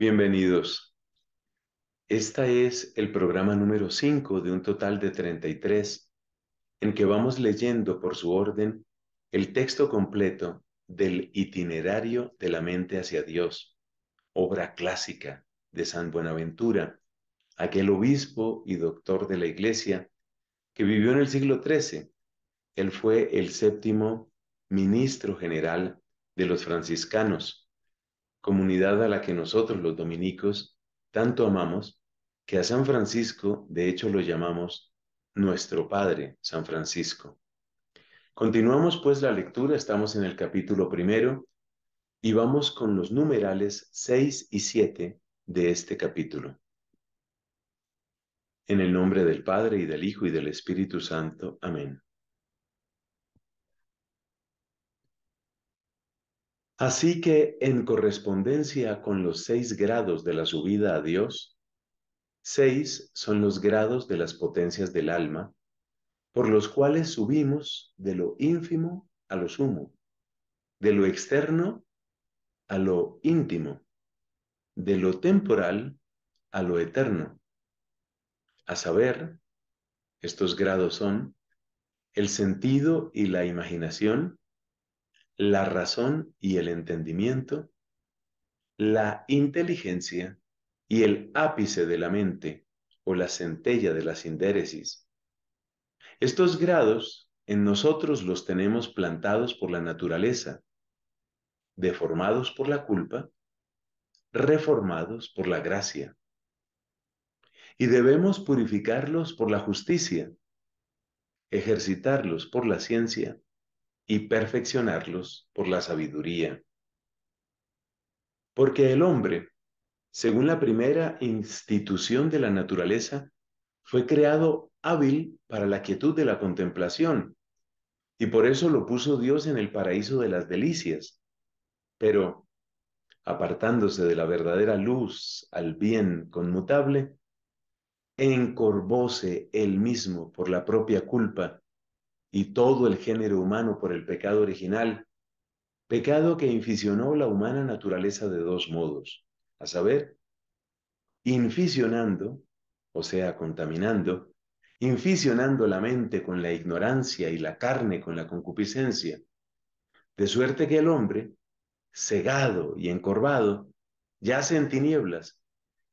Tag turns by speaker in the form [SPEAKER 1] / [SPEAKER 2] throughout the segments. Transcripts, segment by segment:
[SPEAKER 1] Bienvenidos. Esta es el programa número 5 de un total de 33 en que vamos leyendo por su orden el texto completo del itinerario de la mente hacia Dios, obra clásica de San Buenaventura, aquel obispo y doctor de la Iglesia que vivió en el siglo XIII. Él fue el séptimo ministro general de los franciscanos comunidad a la que nosotros los dominicos tanto amamos, que a San Francisco de hecho lo llamamos nuestro Padre San Francisco. Continuamos pues la lectura, estamos en el capítulo primero y vamos con los numerales 6 y 7 de este capítulo. En el nombre del Padre y del Hijo y del Espíritu Santo. Amén. Así que, en correspondencia con los seis grados de la subida a Dios, seis son los grados de las potencias del alma, por los cuales subimos de lo ínfimo a lo sumo, de lo externo a lo íntimo, de lo temporal a lo eterno. A saber, estos grados son el sentido y la imaginación, la razón y el entendimiento, la inteligencia y el ápice de la mente o la centella de las sindéresis. Estos grados en nosotros los tenemos plantados por la naturaleza, deformados por la culpa, reformados por la gracia. Y debemos purificarlos por la justicia, ejercitarlos por la ciencia y perfeccionarlos por la sabiduría. Porque el hombre, según la primera institución de la naturaleza, fue creado hábil para la quietud de la contemplación, y por eso lo puso Dios en el paraíso de las delicias. Pero, apartándose de la verdadera luz al bien conmutable, encorvóse él mismo por la propia culpa y todo el género humano por el pecado original, pecado que inficionó la humana naturaleza de dos modos, a saber, inficionando, o sea, contaminando, inficionando la mente con la ignorancia y la carne con la concupiscencia, de suerte que el hombre, cegado y encorvado, yace en tinieblas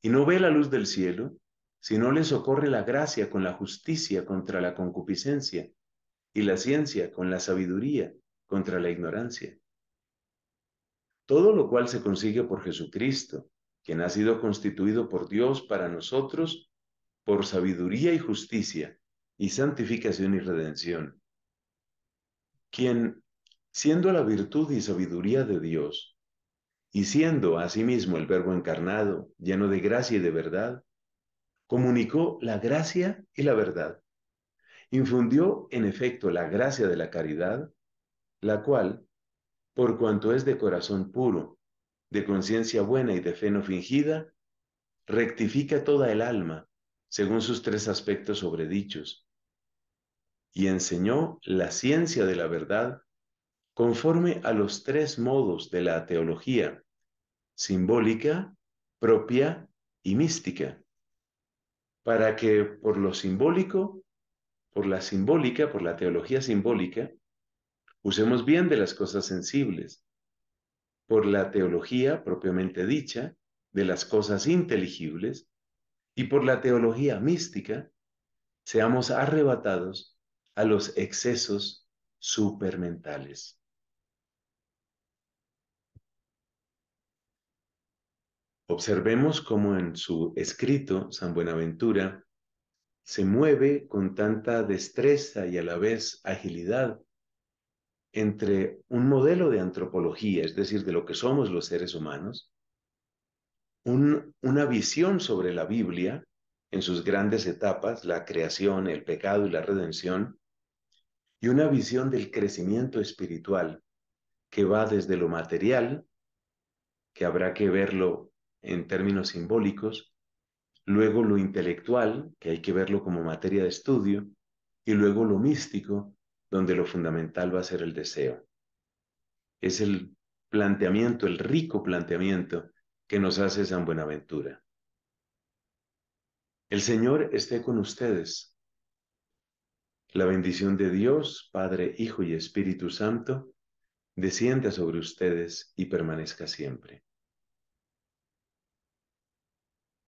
[SPEAKER 1] y no ve la luz del cielo, si no le socorre la gracia con la justicia contra la concupiscencia y la ciencia con la sabiduría contra la ignorancia. Todo lo cual se consigue por Jesucristo, quien ha sido constituido por Dios para nosotros por sabiduría y justicia y santificación y redención, quien, siendo la virtud y sabiduría de Dios, y siendo asimismo el Verbo encarnado, lleno de gracia y de verdad, comunicó la gracia y la verdad infundió en efecto la gracia de la caridad, la cual, por cuanto es de corazón puro, de conciencia buena y de fe no fingida, rectifica toda el alma, según sus tres aspectos sobredichos, y enseñó la ciencia de la verdad conforme a los tres modos de la teología, simbólica, propia y mística, para que por lo simbólico por la simbólica, por la teología simbólica, usemos bien de las cosas sensibles, por la teología propiamente dicha, de las cosas inteligibles, y por la teología mística, seamos arrebatados a los excesos supermentales. Observemos cómo en su escrito San Buenaventura se mueve con tanta destreza y a la vez agilidad entre un modelo de antropología, es decir, de lo que somos los seres humanos, una visión sobre la Biblia en sus grandes etapas, la creación, el pecado y la redención, y una visión del crecimiento espiritual que va desde lo material, que habrá que verlo en términos simbólicos, luego lo intelectual, que hay que verlo como materia de estudio, y luego lo místico, donde lo fundamental va a ser el deseo. Es el planteamiento, el rico planteamiento que nos hace San Buenaventura. El Señor esté con ustedes. La bendición de Dios, Padre, Hijo y Espíritu Santo, descienda sobre ustedes y permanezca siempre.